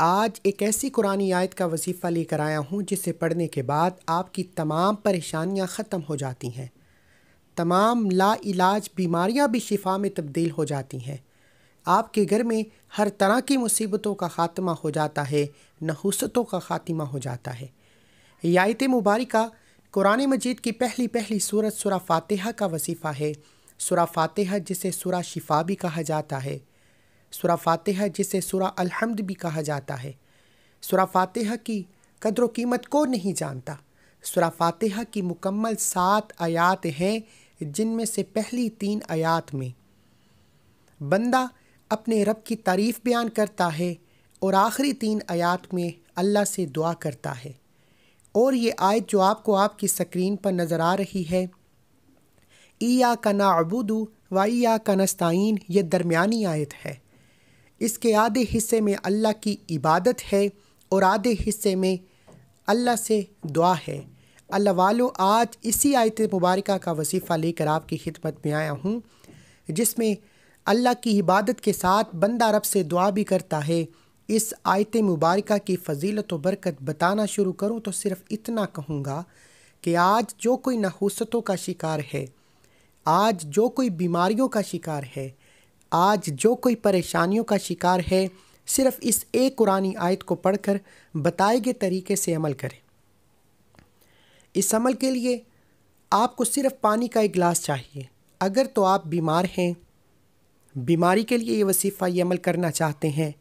आज एक ऐसी कुरानी आयत का वजीफ़ा लेकर आया हूँ जिसे पढ़ने के बाद आपकी तमाम परेशानियाँ ख़त्म हो जाती हैं तमाम ला इलाज बीमारियाँ भी शिफा में तब्दील हो जाती हैं आपके घर में हर तरह की मुसीबतों का ख़ात्मा हो जाता है नहुसतों का ख़ात्मा हो जाता है आयत मुबारक कुरान मजीद की पहली पहली सूरत सुरा फातहा का वसीफ़ा है सुरा फातहा जिसे सुरा शिफा भी कहा जाता है सुरा फातह जिसे सुरा अलहमद भी कहा जाता है सुरा फातह की कदर कीमत को नहीं जानता सुरा फातह की मुकम्मल सात आयात हैं जिनमें से पहली तीन आयात में बंदा अपने रब की तारीफ़ बयान करता है और आखिरी तीन आयात में अल्लाह से दुआ करता है और ये आयत जो आपको आपकी स्क्रीन पर नज़र आ रही है या का ना अबूदू व या का नस्ताइन ये दरमिया आयत है इसके आधे हिस्से में अल्लाह की इबादत है और आधे हिस्से में अल्लाह से दुआ है अल्लाह वालों आज इसी आयत मुबारक का वसीफ़ा लेकर आपकी खिदमत में आया हूँ जिसमें अल्लाह की इबादत के साथ बंदा रब से दुआ भी करता है इस आयत मुबारक की फजीलत व बरकत बताना शुरू करूँ तो सिर्फ़ इतना कहूँगा कि आज जो कोई नहूसतों का शिकार है आज जो कोई बीमारियों का शिकार है आज जो कोई परेशानियों का शिकार है सिर्फ इस एक कुरानी आयत को पढ़कर बताए गए तरीके से अमल करें इस अमल के लिए आपको सिर्फ पानी का एक गिलास चाहिए अगर तो आप बीमार हैं बीमारी के लिए ये वसीफ़ा ये अमल करना चाहते हैं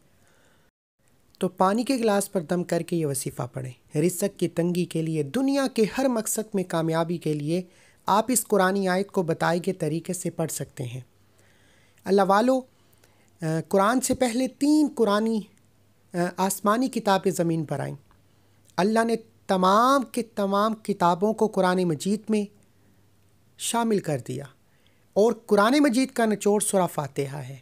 तो पानी के गिलास पर दम करके ये वसीफ़ा पढ़ें रिसक की तंगी के लिए दुनिया के हर मकसद में कामयाबी के लिए आप इस कुरानी आयत को बताए गए तरीके से पढ़ सकते हैं अल्लाह वालो कुरान से पहले तीन कुरानी आसमानी किताबें ज़मीन पर आईं अल्लाह ने तमाम के तमाम किताबों को कुरान मजीद में शामिल कर दिया और कुरान मजीद का नचोड़ सुरा फातहा है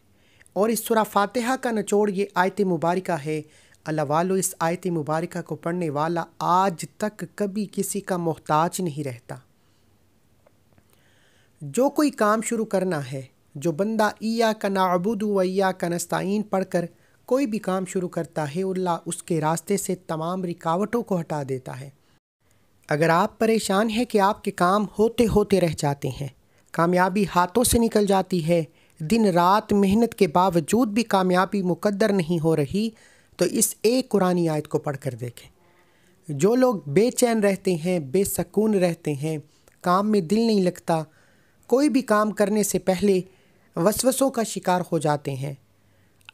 और इस सुरा फातहा का नचोड़ ये आयत मुबारक है अल्लाह वालो इस आयत मुबारक को पढ़ने वाला आज तक कभी किसी का मोहताज नहीं रहता जो कोई काम शुरू करना है जो बंदा ईया का नाबुद वैया का नस्ताइन पढ़कर कोई भी काम शुरू करता है अल्लाह उसके रास्ते से तमाम रिकावटों को हटा देता है अगर आप परेशान हैं कि आपके काम होते होते रह जाते हैं कामयाबी हाथों से निकल जाती है दिन रात मेहनत के बावजूद भी कामयाबी मुकद्दर नहीं हो रही तो इस एक कुरानी आयत को पढ़ कर देखें जो लोग बेचैन रहते हैं बेसकून रहते हैं काम में दिल नहीं लगता कोई भी काम करने से पहले वसवसों का शिकार हो जाते हैं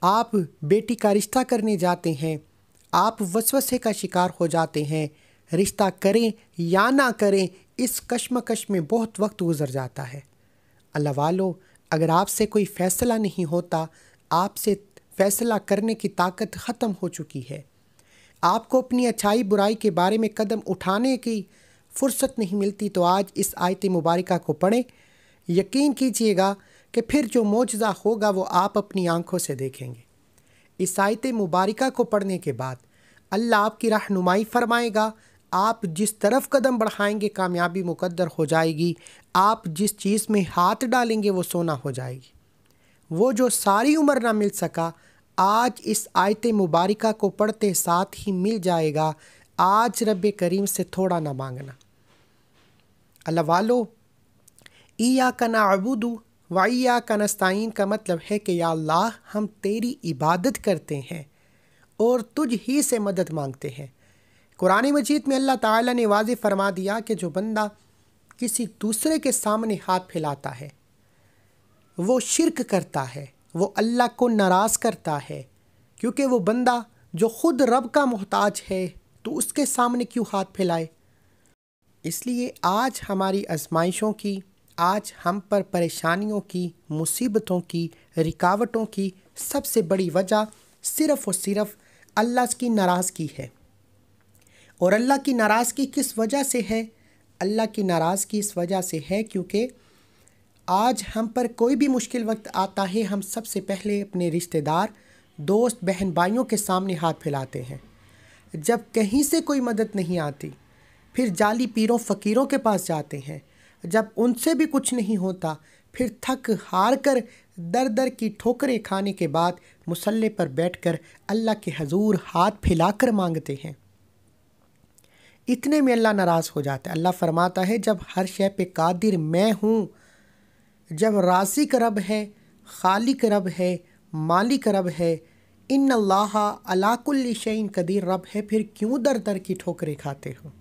आप बेटी का रिश्ता करने जाते हैं आप वसवसे का शिकार हो जाते हैं रिश्ता करें या ना करें इस कश्मकश में बहुत वक्त गुजर जाता है अल्लाह वालो अगर आपसे कोई फ़ैसला नहीं होता आपसे फ़ैसला करने की ताकत ख़त्म हो चुकी है आपको अपनी अच्छाई बुराई के बारे में कदम उठाने की फ़ुर्सत नहीं मिलती तो आज इस आयत मुबारक को पढ़ें यकीन कीजिएगा कि फिर जो मोजा होगा वो आप अपनी आंखों से देखेंगे इस आयत मुबारका को पढ़ने के बाद अल्लाह आपकी रहनुमाई फरमाएगा आप जिस तरफ कदम बढ़ाएंगे कामयाबी मुकद्दर हो जाएगी आप जिस चीज़ में हाथ डालेंगे वो सोना हो जाएगी वो जो सारी उम्र ना मिल सका आज इस आयत मुबारका को पढ़ते साथ ही मिल जाएगा आज रब करीम से थोड़ा ना मांगना अल्लाह वालो ईया का ना अबूदू वाइया कनस्ताइन का मतलब है कि या अल्लाह हम तेरी इबादत करते हैं और तुझ ही से मदद मांगते हैं कुरान मजीद में अल्लाह ताला ने वाज फरमा दिया कि जो बंदा किसी दूसरे के सामने हाथ फैलाता है वो शिरक करता है वो अल्लाह को नाराज़ करता है क्योंकि वो बंदा जो खुद रब का मोहताज है तो उसके सामने क्यों हाथ फैलाए इसलिए आज हमारी आजमाइशों की आज हम पर परेशानियों की मुसीबतों की रिकावटों की सबसे बड़ी वजह सिर्फ़ और सिर्फ़ अल्लाह की नाराज़गी है और अल्लाह की नाराज़गी किस वजह से है अल्लाह की नाराज़गी इस वजह से है क्योंकि आज हम पर कोई भी मुश्किल वक्त आता है हम सबसे पहले अपने रिश्तेदार दोस्त बहन भाइयों के सामने हाथ फैलाते हैं जब कहीं से कोई मदद नहीं आती फिर जाली पीरों फ़कीरों के पास जाते हैं जब उनसे भी कुछ नहीं होता फिर थक हार कर दर दर की ठोकरें खाने के बाद मुसल्ले पर बैठकर अल्लाह के हजूर हाथ फैलाकर मांगते हैं इतने में अल्लाह नाराज़ हो जाता है अल्लाह फरमाता है जब हर शह पे कादिर मैं हूँ जब रासी रब है खाली रब है माली रब है इन अल्लाह अलाकुल्ल शैन कदीर रब है फिर क्यों दर दर की ठोकरें खाते हो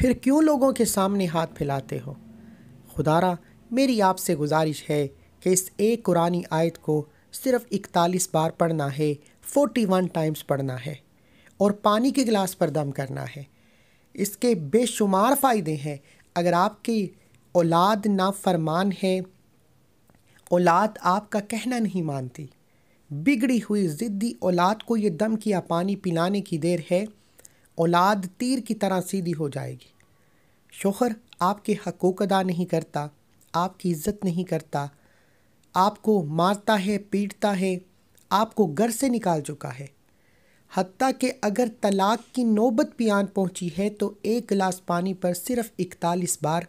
फिर क्यों लोगों के सामने हाथ फैलाते हो खुदारा मेरी आपसे गुजारिश है कि इस एक कुरानी आयत को सिर्फ इकतालीस बार पढ़ना है फोटी वन टाइम्स पढ़ना है और पानी के गिलास पर दम करना है इसके बेशुमार फ़ायदे हैं अगर आपकी औलाद नाफरमान है औलाद आपका कहना नहीं मानती बिगड़ी हुई ज़िद्दी औलाद को ये दम किया पानी पिलाने की देर है औलाद तीर की तरह सीधी हो जाएगी शोहर आपके हकूक अदा नहीं करता आपकी इज़्ज़त नहीं करता आपको मारता है पीटता है आपको घर से निकाल चुका है हती कि अगर तलाक की नौबत भी आन पहुँची है तो एक गिलास पानी पर सिर्फ़ इकतालीस बार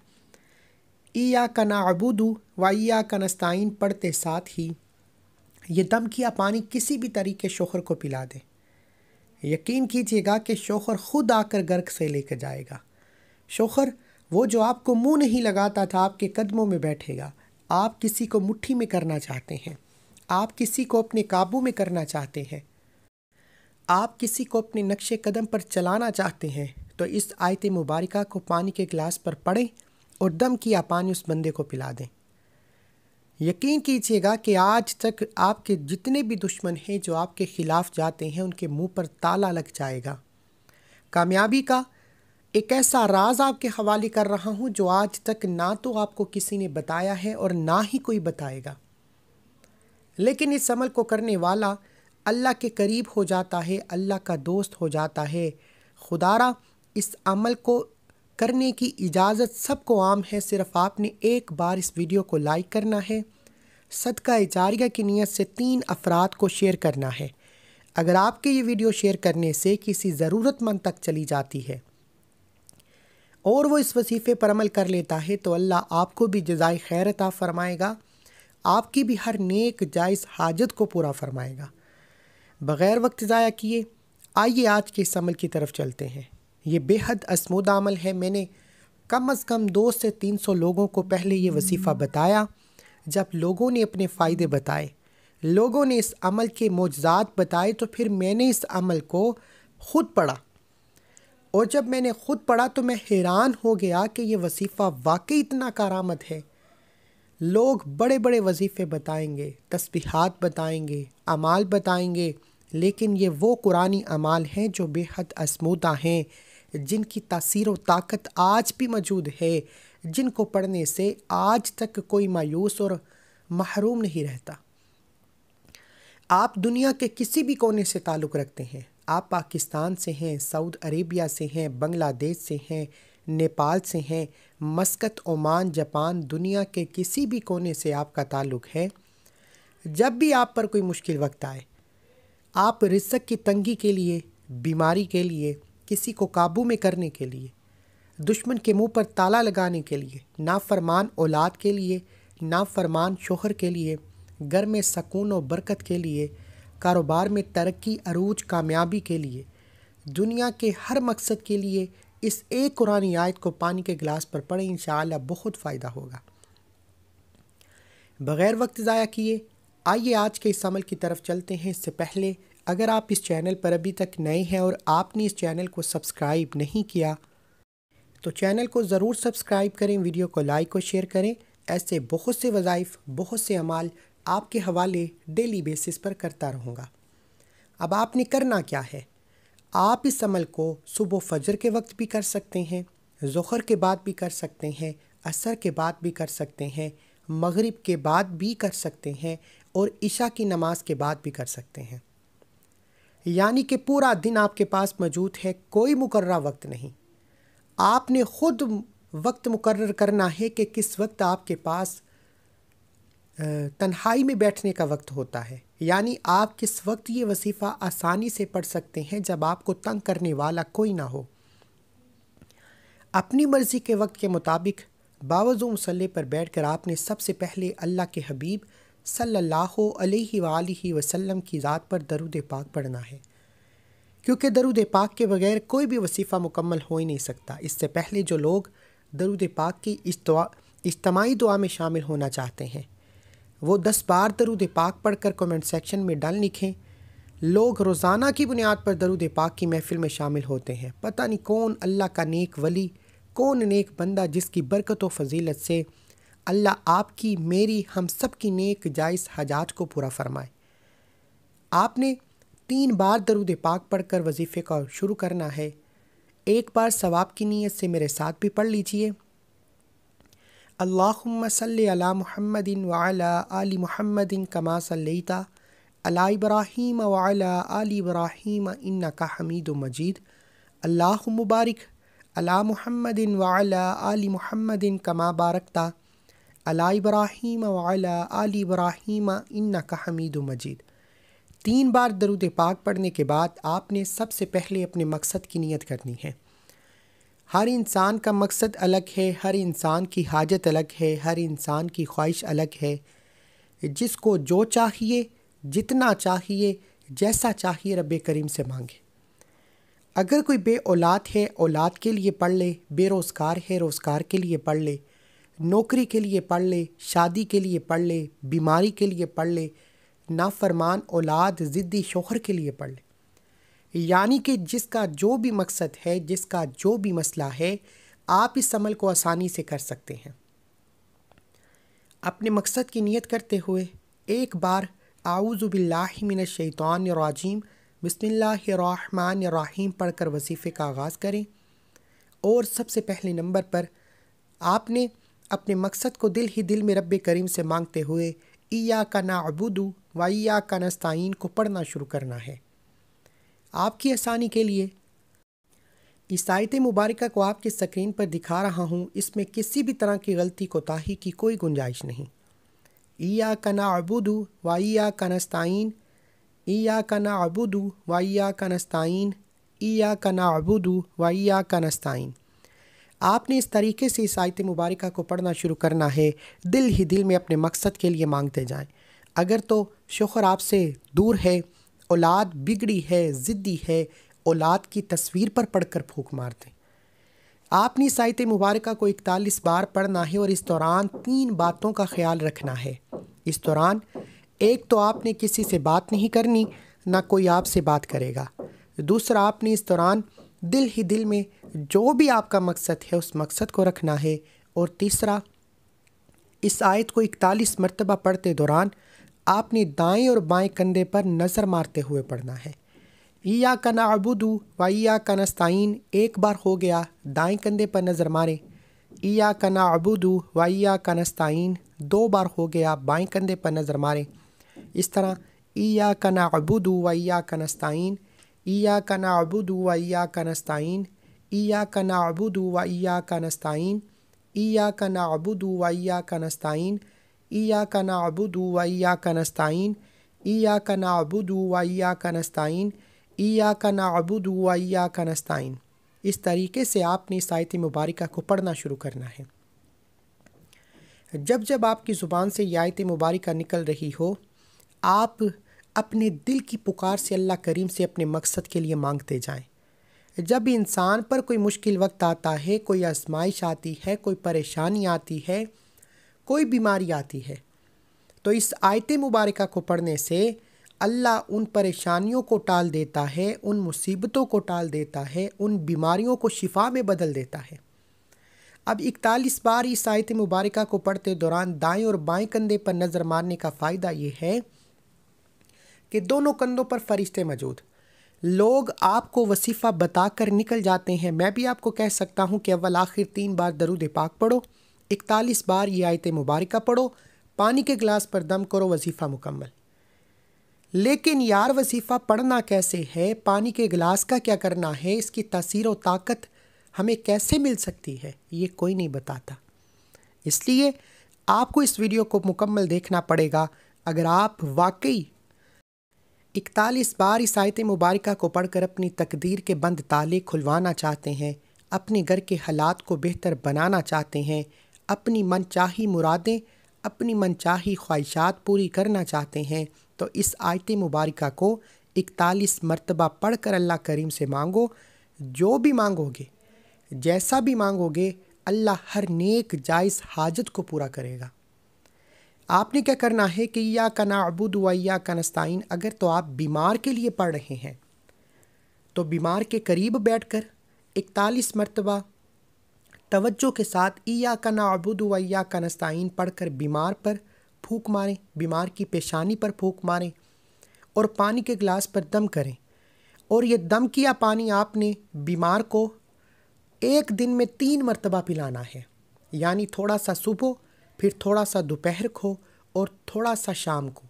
ईया का ना अबूदू व ईया का नस्ताइन पढ़ते साथ ही ये दम किया पानी किसी भी तरीके शोहर को पिला दें यकीन कीजिएगा कि शोहर ख़ुद आकर गर्क से लेकर जाएगा शोहर वो जो आपको मुंह नहीं लगाता था आपके कदमों में बैठेगा आप किसी को मुट्ठी में करना चाहते हैं आप किसी को अपने काबू में करना चाहते हैं आप किसी को अपने नक्शे कदम पर चलाना चाहते हैं तो इस आयत मुबारक को पानी के गिलास पर पड़ें और दम किया पानी उस बंदे को पिला दें यकीन कीजिएगा कि आज तक आपके जितने भी दुश्मन हैं जो आपके ख़िलाफ़ जाते हैं उनके मुंह पर ताला लग जाएगा कामयाबी का एक ऐसा राज आपके हवाले कर रहा हूं जो आज तक ना तो आपको किसी ने बताया है और ना ही कोई बताएगा लेकिन इस अमल को करने वाला अल्लाह के करीब हो जाता है अल्लाह का दोस्त हो जाता है खुदारा इस अमल को करने की इजाज़त सबको आम है सिर्फ आपने एक बार इस वीडियो को लाइक करना है सदका इजारिया की नीयत से तीन अफराद को शेयर करना है अगर आपके ये वीडियो शेयर करने से किसी ज़रूरतमंद तक चली जाती है और वो इस वसीफ़े पर अमल कर लेता है तो अल्लाह आपको भी जजाय खैरता फ़रमाएगा आपकी भी हर नेक जायज़ हाजत को पूरा फ़रमाएगा बग़ैर वक्त ज़ाया किए आइए आज के इस अमल की तरफ चलते हैं ये बेहद आसमूद अमल है मैंने कम अज़ कम दो से तीन सौ लोगों को पहले ये वसीफ़ा बताया जब लोगों ने अपने फ़ायदे बताए लोगों ने इस अमल के मोजात बताए तो फिर मैंने इस अमल को ख़ुद पढ़ा और जब मैंने ख़ुद पढ़ा तो मैं हैरान हो गया कि यह वसीफ़ा वाकई इतना कारामद है लोग बड़े बड़े वजीफ़े बताएंगे तस्बीहात बताएंगे अमाल बताएंगे लेकिन ये वो कुरानी अमाल हैं जो बेहद असमूदा हैं जिनकी तासीर व ताकत आज भी मौजूद है जिनको पढ़ने से आज तक कोई मायूस और महरूम नहीं रहता आप दुनिया के किसी भी कोने से ताल्लुक़ रखते हैं आप पाकिस्तान से हैं सऊद अरेबिया से हैं बांग्लादेश से हैं नेपाल से हैं मस्कत ओमान जापान दुनिया के किसी भी कोने से आपका ताल्लुक़ है जब भी आप पर कोई मुश्किल वक्त आए आप रिस्क की तंगी के लिए बीमारी के लिए किसी को काबू में करने के लिए दुश्मन के मुंह पर ताला लगाने के लिए नाफरमान औलाद के लिए नाफरमान शोहर के लिए घर में सकून और बरकत के लिए कारोबार में तरक्की अरूज कामयाबी के लिए दुनिया के हर मकसद के लिए इस एक कुरानी आयत को पानी के गिलास पर पड़े इन बहुत फ़ायदा होगा बग़ैर वक्त ज़ाया किए आइए आज के इस अमल की तरफ चलते हैं इससे पहले अगर आप इस चैनल पर अभी तक नए हैं और आपने इस चैनल को सब्सक्राइब नहीं किया तो चैनल को ज़रूर सब्सक्राइब करें वीडियो को लाइक और शेयर करें ऐसे बहुत से वज़ाइफ बहुत से अमाल आपके हवाले डेली बेसिस पर करता रहूँगा अब आपने करना क्या है आप इस अमल को सुबह फजर के वक्त भी कर सकते हैं ज़हर के बाद भी कर सकते हैं असर के बाद भी कर सकते हैं मगरिब के बाद भी कर सकते हैं और इशा की नमाज़ के बाद भी कर सकते हैं यानी कि पूरा दिन आपके पास मौजूद है कोई मुकर वक्त नहीं आपने ख़ुद वक्त मुकर करना है कि किस वक्त आपके पास तन्हाई में बैठने का वक्त होता है यानी आप किस वक्त ये वसीफ़ा आसानी से पढ़ सकते हैं जब आपको तंग करने वाला कोई ना हो अपनी मर्ज़ी के वक्त के मुताबिक बावज़ मसल्ले पर बैठ कर आपने सबसे पहले अल्लाह के हबीब सल्लल्लाहु अलैहि की ज़ात पर दरुद पाक पढ़ना है क्योंकि दरुद पाक के बगैर कोई भी वसीफ़ा मुकम्मल हो ही नहीं सकता इससे पहले जो लोग दरुद पाक की इज्तमाही दुआ में शामिल होना चाहते हैं वो दस बार दरुद पाक पढ़कर कमेंट सेक्शन में डाल लिखें लोग रोज़ाना की बुनियाद पर दरुद पाक की महफ़िल में शामिल होते हैं पता नहीं कौन अल्लाह का नेक वली कौन नेक बंदा जिसकी बरकत व फजीलत से अल्लाह आपकी मेरी हम सब की नेक जायस हजात को पूरा फरमाए आपने तीन बार दरुद पाक पढ़कर वजीफ़े का शुरू करना है एक बार सवाब की नीयत से मेरे साथ भी पढ़ लीजिए अल्लाह सल्ली अला महमदिन वाला आली मुहम्मदिन कमा सलता अला इब्राहिम वाला आली इन्ना का हमीद मजीद अल्लाह मुबारक अला महमदिन वाला आली महमदिन कमा बारकता अला इब्राहिम वाला आल इब्राहिम इन्ना का हमीद मजीद तीन बार दरुद पाक पढ़ने के बाद आपने सबसे पहले अपने मकसद की नीयत करनी है हर इंसान का मकसद अलग है हर इंसान की हाजत अलग है हर इंसान की ख्वाहिश अलग है जिसको जो चाहिए जितना चाहिए जैसा चाहिए रब करीम से मांगे अगर कोई बे औलाद है औलाद के लिए पढ़ ले बेरोज़गार है रोज़गार के लिए पढ़ ले नौकरी के लिए पढ़ ले शादी के लिए पढ़ ले बीमारी के लिए पढ़ ले नाफरमान औलाद ज़िद्दी शोहर के लिए पढ़ ले यानी कि जिसका जो भी मकसद है जिसका जो भी मसला है आप इस अमल को आसानी से कर सकते हैं अपने मकसद की नीयत करते हुए एक बार आउज़बिल्लाशैतानरजीम बसमीम पढ़ कर वजीफ़े का आगाज़ करें और सबसे पहले नंबर पर आपने अपने मकसद को दिल ही दिल में रब करीम से मांगते हुए ईया का ना अबूदू व ईया का नस्ताइन को पढ़ना शुरू करना है आपकी आसानी के लिए आयत मुबारक को आपकी स्क्रीन पर दिखा रहा हूँ इसमें किसी भी तरह की गलती कोताही की कोई गुंजाइश नहीं ईया का ना अबूदू व ईया का नस्ताइन ईया का ना अबूदू व ईया का नस्ताइन ईया का ना अबूदू व ईया का नस्ताइन आपने इस तरीके से इस आयत मुबारक को पढ़ना शुरू करना है दिल ही दिल में अपने मकसद के लिए मांगते जाएं अगर तो शोहर आपसे दूर है औलाद बिगड़ी है ज़िद्दी है औलाद की तस्वीर पर पढ़कर फूक मार दें आपने इस आयत मुबारक को इकतालीस बार पढ़ना है और इस दौरान तीन बातों का ख्याल रखना है इस दौरान एक तो आपने किसी से बात नहीं करनी ना कोई आपसे बात करेगा दूसरा आपने इस दौरान दिल ही दिल में जो भी आपका मकसद है उस मकसद को रखना है और तीसरा इस आयत को इकतालीस मरतबा पढ़ते दौरान आपने दाएं और बाएं कंधे पर नज़र मारते हुए पढ़ना है या का नाबुदू व या का नस्ताइन एक बार हो गया दाएं कंधे पर नज़र मारें या का नाबुदू व या का नस्ताइन दो बार हो गया बाएं कंधे पर नज़र मारें इस तरह या का नाबुदू व या का नस्ताइन या का नाबुदू व या का नस्ताइन ईया का नाबुद व ईया का नस्ताइन ईया का नाबुद व ईया का नस्ताइन ईया का नाबुद व ईया का नस्ताइन ईया का नाबुद व ईया का नस्ताइन ईया का नाबुद व ईया का नस्ताइन इस तरीके से आपने इस आयत मुबारक को पढ़ना शुरू करना है जब जब आपकी ज़ुबान से यह आयत मुबारक निकल रही हो आप अपने दिल की पुकार से अल्लाह करीम से अपने मकसद के लिए मांगते जाएं जब इंसान पर कोई मुश्किल वक्त आता है कोई आजमाइश आती है कोई परेशानी आती है कोई बीमारी आती है तो इस आयत मुबारक को पढ़ने से अल्लाह उन परेशानियों को टाल देता है उन मुसीबतों को टाल देता है उन बीमारियों को शिफा में बदल देता है अब इकतालीस बार इस आयत मुबारक को पढ़ते दौरान दाएं और बाएं कंधे पर नज़र मारने का फ़ायदा ये है कि दोनों कंधों पर फरिश्ते मौजूद लोग आपको वसीफ़ा बताकर निकल जाते हैं मैं भी आपको कह सकता हूँ कि अव्वल आखिर तीन बार दरुद पाक पढ़ो इकतालीस बार ये आयत मुबारक पढ़ो पानी के गिलास पर दम करो वजीफ़ा मुकम्मल लेकिन यार वजीफ़ा पढ़ना कैसे है पानी के गिलास का क्या करना है इसकी तसीर व ताकत हमें कैसे मिल सकती है ये कोई नहीं बताता इसलिए आपको इस वीडियो को मुकम्मल देखना पड़ेगा अगर आप वाकई इकतालीस बार इस आयत मुबारक को पढ़कर अपनी तकदीर के बंद ताले खुलवाना चाहते हैं अपने घर के हालात को बेहतर बनाना चाहते हैं अपनी मनचाही मुरादें अपनी मनचाही ख्वाहिशात पूरी करना चाहते हैं तो इस आयत मुबारक को इकतालीस मरतबा पढ़ कर अल्लाह करीम से मांगो जो भी मांगोगे जैसा भी मांगोगे अल्लाह हर नेक जायज़ हाजत को पूरा करेगा आपने क्या करना है कि या का व या कनस्ताइन अगर तो आप बीमार के लिए पढ़ रहे हैं तो बीमार के करीब बैठ कर इकतालीस मरतबा तवज्जो के साथ ईया का नाबुद व या का नस्ताइन पढ़ कर बीमार पर फूक मारें बीमार की पेशानी पर फूक मारें और पानी के गिलास पर दम करें और ये दम किया पानी आपने बीमार को एक दिन में तीन मरतबा पिलाना है यानी थोड़ा सा सुबह फिर थोड़ा सा दोपहर को और थोड़ा सा शाम को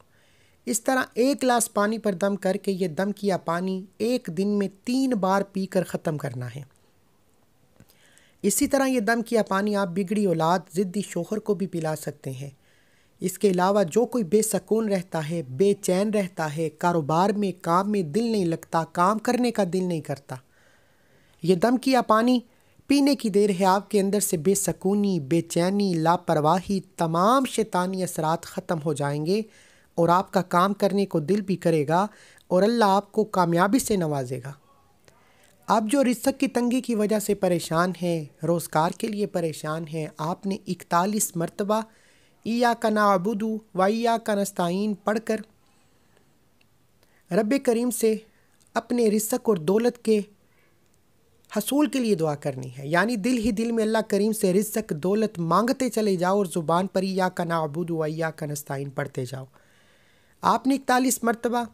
इस तरह एक गिलास पानी पर दम करके ये दम किया पानी एक दिन में तीन बार पीकर ख़त्म करना है इसी तरह ये दम किया पानी आप बिगड़ी औलाद ज़िद्दी शोहर को भी पिला सकते हैं इसके अलावा जो कोई बेसकून रहता है बेचैन रहता है कारोबार में काम में दिल नहीं लगता काम करने का दिल नहीं करता ये दम किया पानी पीने की देर है आपके अंदर से बेसकूनी बेचैनी लापरवाही तमाम शैतानी असरात ख़त्म हो जाएंगे और आपका काम करने को दिल भी करेगा और अल्लाह आपको कामयाबी से नवाजेगा आप जो रिश्त की तंगी की वजह से परेशान हैं रोज़गार के लिए परेशान हैं आपने इकतालीस मरतबा या का नाबुदू वाया का नस्ताइन पढ़ कर रब करीम से अपने रिस्क और दौलत के हसूल के लिए दुआ करनी है यानी दिल ही दिल में अल्लाह करीम से रिजक दौलत मांगते चले जाओ और ज़ुबान पर ही या का नाबूद व या का नस्ताइन पढ़ते जाओ आपने इकतालीस मरतबा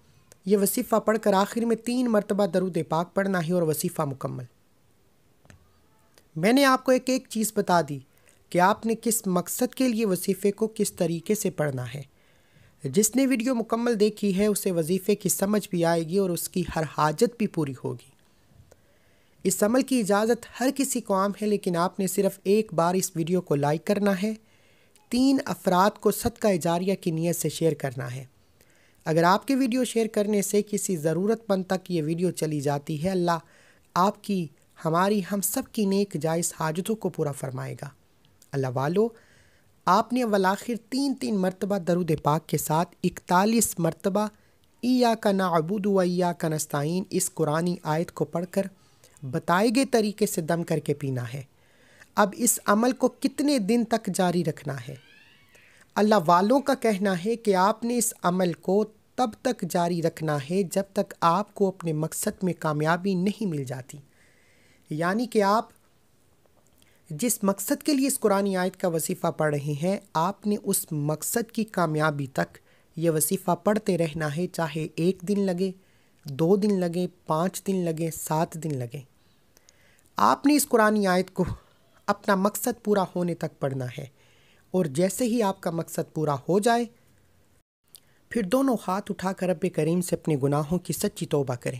ये वसीफ़ा पढ़कर आखिर में तीन मरतबा दरुद पाक पढ़ना ही और वसीफ़ा मुकम्मल मैंने आपको एक एक चीज़ बता दी कि आपने किस मकसद के लिए वसीफ़े को किस तरीके से पढ़ना है जिसने वीडियो मुकम्मल देखी है उसे वजीफ़े की समझ भी आएगी और उसकी हर हाजत भी पूरी होगी इस अमल की इजाज़त हर किसी को आम है लेकिन आपने सिर्फ़ एक बार इस वीडियो को लाइक करना है तीन अफराद को सदका इजारिया की नीयत से शेयर करना है अगर आपके वीडियो शेयर करने से किसी ज़रूरतमंद तक ये वीडियो चली जाती है अल्लाह आपकी हमारी हम सब की नेक जायज़ हाजतों को पूरा फरमाएगा अल्लाह वालो आपने आखिर तीन तीन मरतबा दरुद पाक के साथ इकतालीस मरतबा ईया का नाबूद व का नस्ताइन इस कुरानी आयत को पढ़कर बताए गए तरीके से दम करके पीना है अब इस अमल को कितने दिन तक जारी रखना है अल्लाह वालों का कहना है कि आपने इस अमल को तब तक जारी रखना है जब तक आपको अपने मकसद में कामयाबी नहीं मिल जाती यानी कि आप जिस मकसद के लिए इस कुरानी आयत का वसीफ़ा पढ़ रहे हैं आपने उस मकसद की कामयाबी तक यह वसीफ़ा पढ़ते रहना है चाहे एक दिन लगे दो दिन लगे पाँच दिन लगे सात दिन लगें आपने इस कुरानी आयत को अपना मकसद पूरा होने तक पढ़ना है और जैसे ही आपका मकसद पूरा हो जाए फिर दोनों हाथ उठाकर रब करीम से अपने गुनाहों की सच्ची तोबा करें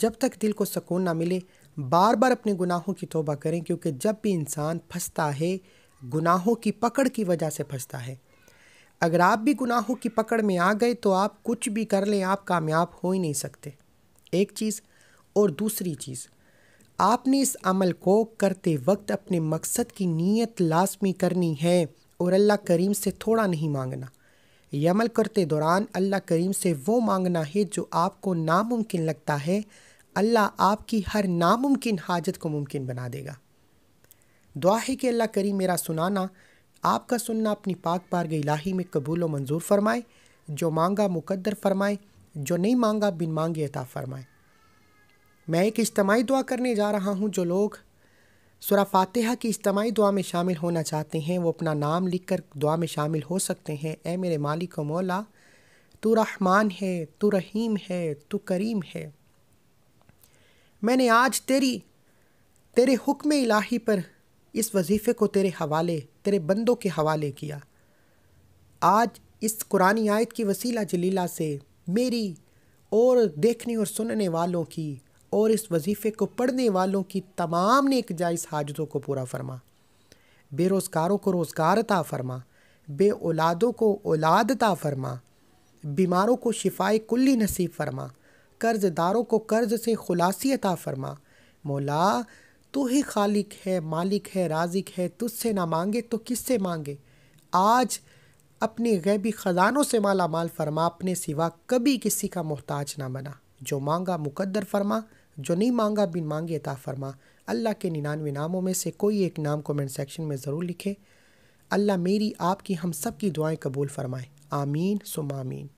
जब तक दिल को सकून ना मिले बार बार अपने गुनाहों की तोबा करें क्योंकि जब भी इंसान फंसता है गुनाहों की पकड़ की वजह से फंसता है अगर आप भी गुनाहों की पकड़ में आ गए तो आप कुछ भी कर लें आप कामयाब हो ही नहीं सकते एक चीज़ और दूसरी चीज़ आपने इस अमल को करते वक्त अपने मकसद की नीयत लाजमी करनी है और अल्लाह करीम से थोड़ा नहीं मांगना यह अमल करते दौरान अल्लाह करीम से वो मांगना है जो आपको नामुमकिन लगता है अल्लाह आपकी हर नामुमकिन हाजत को मुमकिन बना देगा दुआ है कि अल्लाह करीम मेरा सुनाना आपका सुनना अपनी पाक पारग इलाही में कबूल व मंजूर फरमाए जो मांगा मुकद्दर फरमाए जो नहीं मांगा बिन मांगे अता फरमाए मैं एक इज्तमाही दुआ करने जा रहा हूँ जो लोग सुरा फातिहा की इज्तमाही दुआ में शामिल होना चाहते हैं वो अपना नाम लिख कर दुआ में शामिल हो सकते हैं ए मेरे मालिक मौला तू रहमान है तो रहीम है तो करीम है मैंने आज तेरी तेरे हुक्म इलाही पर इस वजीफ़े को तेरे हवाले तेरे बंदों के हवाले किया आज इस कुरानी आयत की वसीला जलीला से मेरी और देखने और सुनने वालों की और इस वजीफ़े को पढ़ने वालों की तमाम नेक जायज़ हाजतों को पूरा फरमा बेरोज़गारों को रोज़गार अता फरमा बे औलादों को औलाद अता फरमा बीमारों को शिफाए कुल्ली नसीब फरमा कर्ज़दारों को कर्ज से खुलासी अता फरमा मौला तो ही खालिक है मालिक है राजिक है तुझसे ना मांगे तो किससे मांगे आज अपने गैबी ख़जानों से माला माल फरमा अपने सिवा कभी किसी का मोहताज ना बना जो मांगा मुकद्दर फरमा जो नहीं मांगा बिन मांगे अता फरमा अल्लाह के निन्यानवे नामों में से कोई एक नाम कमेंट सेक्शन में ज़रूर लिखें अल्लाह मेरी आपकी हम सब की दुआएं कबूल फ़रमाएँ आमीन सुम